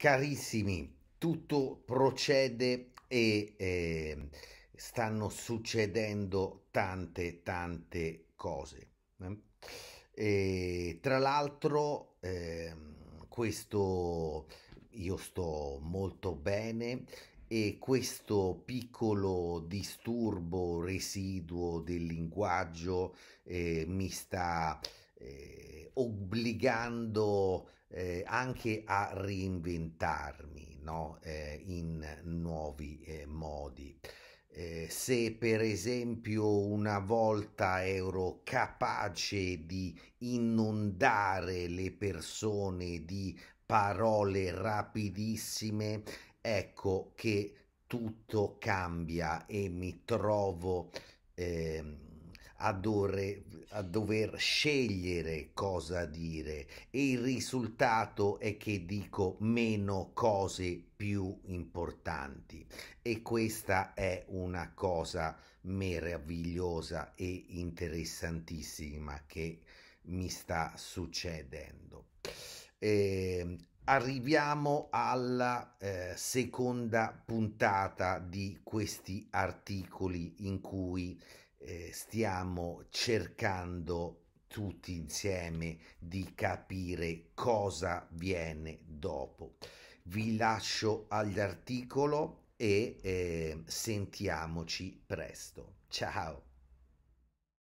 Carissimi, tutto procede e eh, stanno succedendo tante tante cose. Eh? E, tra l'altro, eh, questo io sto molto bene e questo piccolo disturbo residuo del linguaggio eh, mi sta eh, obbligando eh, anche a reinventarmi no? eh, in nuovi eh, modi. Eh, se per esempio una volta ero capace di inondare le persone di parole rapidissime, ecco che tutto cambia e mi trovo ehm, a, dore, a dover scegliere cosa dire e il risultato è che dico meno cose più importanti e questa è una cosa meravigliosa e interessantissima che mi sta succedendo. Eh, arriviamo alla eh, seconda puntata di questi articoli in cui eh, stiamo cercando tutti insieme di capire cosa viene dopo. Vi lascio agli articoli e eh, sentiamoci presto. Ciao!